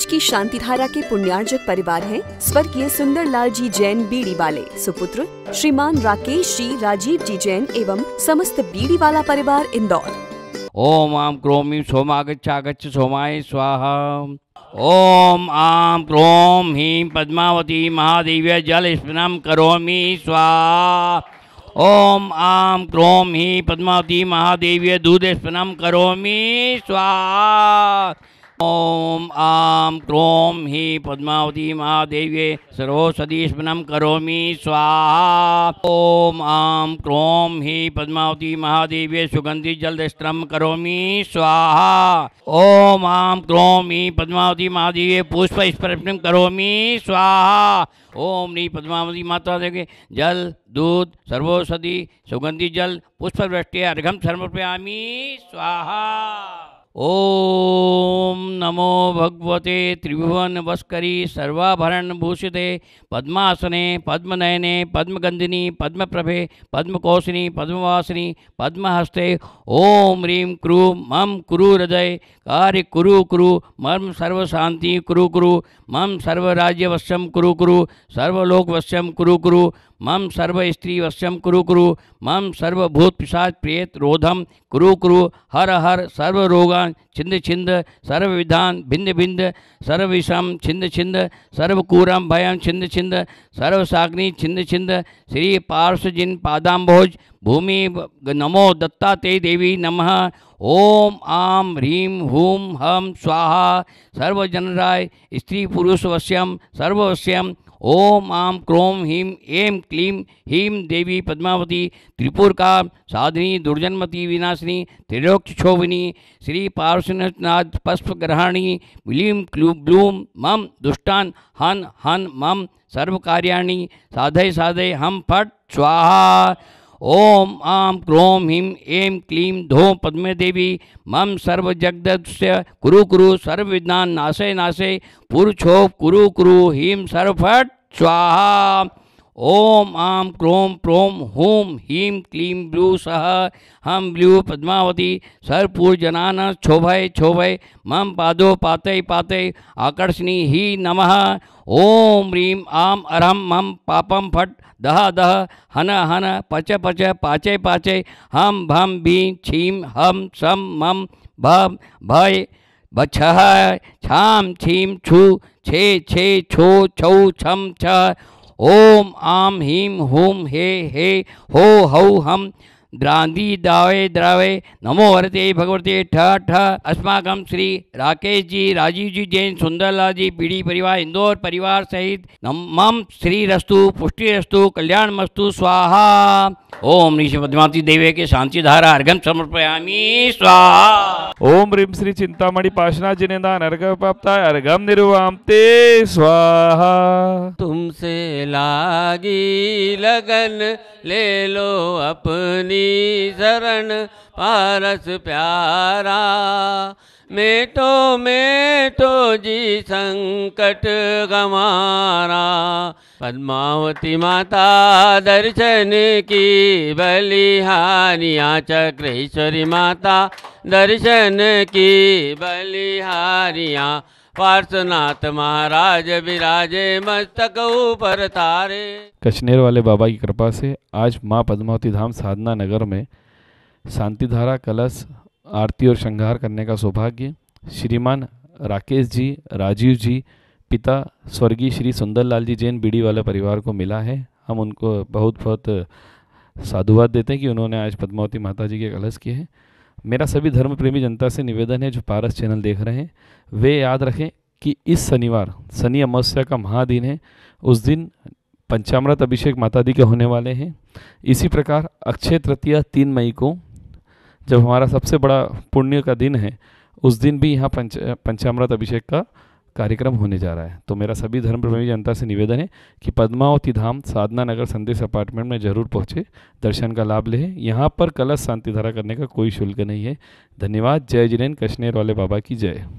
समाज की धारा के पुण्यार्जक परिवार हैं स्वर्गीय सुंदर लाल जी जैन बीड़ी वाले सुपुत्र श्रीमान राकेश जी राजीव जी जैन एवं समस्त बीड़ी वाला परिवार इंदौर ओम आम क्रोमी सोमागच्छागच्छ सोमाय स्वाहा ओम आम क्रोम ह्रीं पद्मावती महादेव्य जल स्नान करोमी स्वाहा ओम आम क्रोम ह्रीं पद्मावती महादेव्य दूध स्नान करोमी स्वाहा ओम आम क्रोम ही पद्मावती महादेव्ये सर्वसदीशमनम करोमि स्वाहा ओम आम क्रोम ही पद्मावती महादेव सुगंधि जलदस्त्रम करोमि स्वाहा ओम आम क्रोम ही पद्मावती महादेव पुष्प स्पर्शम करोमि स्वाहा ओम नी पद्मावती माता देवी जल दूध सर्वोषधि सुगंधि जल पुष्प वृष्टि अर्घम समर्पयामी स्वाहा ओम नमो भगवते त्रिभुवन वस्करी सर्वाभरण भूषिते पद्मासने पद्मनयने पद्मगंधिनी पद्मप्रभे पद्मकोशिनी पद्मवासिनी पद्महस्ते ओम ह्रीं क्रु मम कुरु हृदय कार्य कुरु कुरु मम सर्वशांति कुरु कुरु मम सर्वराज्यवश्यम कुरु कुरु सर्वलोकवश्यम कुरु कुरु मम सर्व स्त्री वश्यम कुरु कुरु मम सर्वभूत पिशाच प्रियत रोधम कुरु कुरु हर हर सर्व रोगान छिंद छिंद सर्व विधान भिन्न भिन्न सर्व विषम छिंद छिंद कूरम भयम छिंद छिंद साग्नि छिंद छिंद श्री पार्श्वजिन पादाम्भोज भूमि नमो दत्ता ते देवी नमः ओम आम ह्रीम हूम हम स्वाहा सर्वजनराय स्त्री पुरुष वश्यम सर्ववश्यम ओम आम क्रोम हिम ऐं क्लीम ह्रीं देवी पद्मावती का साधनी दुर्जन्मती विनाशिनी त्रिलोक्षोभिनी श्री पार्श्वनाथ पुष्पग्रहाणी विलीं क्लू ब्लूम मम दुष्टान हन हन मम कार्याणी साधय साधय हम फट स्वाहा ओम आम क्रोम हिम एम क्लीम धो पद्मे देवी मम सर्वजगदस्य कुरु कुरु विद्वान नाशय नाशय पुरुषो कुरु कुरु सर्व फट स्वाहा ओम आम क्रोम प्रोम हूम हीम क्लीम ब्लू सह हम ब्लू पद्मावती सर्पूर जनान क्षोभय क्षोभय मम पादो पाते पाते आकर्षणी ही नमः ओम रीम आम अरहम मम पापम फट दह दह हन हन पच पच पाचे पाचे हम भम भी छीम हम सम मम भम भय बछह छाम छीम छु छे छे छो छौ छम छ ओम आम हीम हुम हे हे हो हौ हम द्रांदी दावे द्रावे नमो हरते भगवते ठ ठ अस्माक श्री राकेश जी राजीव जी जैन सुंदरलाल जी पीढ़ी परिवार इंदौर परिवार सहित मम श्री रस्तु पुष्टि रस्तु कल्याण मस्तु स्वाहा ओम ऋषि पद्मावती देवे के शांति धारा अर्घम समर्पयामी स्वाहा ओम रिम श्री चिंतामणि पाशना जी ने दान अर्घ प्राप्त अर्घम निर्वाम ते स्वाहा तुमसे लागी लगन ले लो अपनी शरण पारस प्यारा मेटो मेटो जी संकट गमारा पद्मावती माता दर्शन की बलिहारिया चक्रेश्वरी माता दर्शन की बलिहारिया पार्श्वनाथ महाराज विराजे मस्तक ऊपर तारे कश्मीर वाले बाबा की कृपा से आज माँ पद्मावती धाम साधना नगर में शांतिधारा कलश आरती और श्रृंगार करने का सौभाग्य श्रीमान राकेश जी राजीव जी पिता स्वर्गीय श्री सुंदरलाल जी जैन बीड़ी वाले परिवार को मिला है हम उनको बहुत बहुत साधुवाद देते हैं कि उन्होंने आज पद्मावती माता जी के कलश किए हैं मेरा सभी धर्म प्रेमी जनता से निवेदन है जो पारस चैनल देख रहे हैं वे याद रखें कि इस शनिवार शनि अमावस्या का महादिन है उस दिन पंचामृत अभिषेक माता दी के होने वाले हैं इसी प्रकार अक्षय तृतीया तीन मई को जब हमारा सबसे बड़ा पुण्य का दिन है उस दिन भी यहाँ पंच पंचामृत अभिषेक का कार्यक्रम होने जा रहा है तो मेरा सभी धर्म प्रेमी जनता से निवेदन है कि पद्मावती धाम साधना नगर संदेश अपार्टमेंट में जरूर पहुँचे दर्शन का लाभ लें यहाँ पर कलश शांति धारा करने का कोई शुल्क नहीं है धन्यवाद जय जिनेन कश्मीर वाले बाबा की जय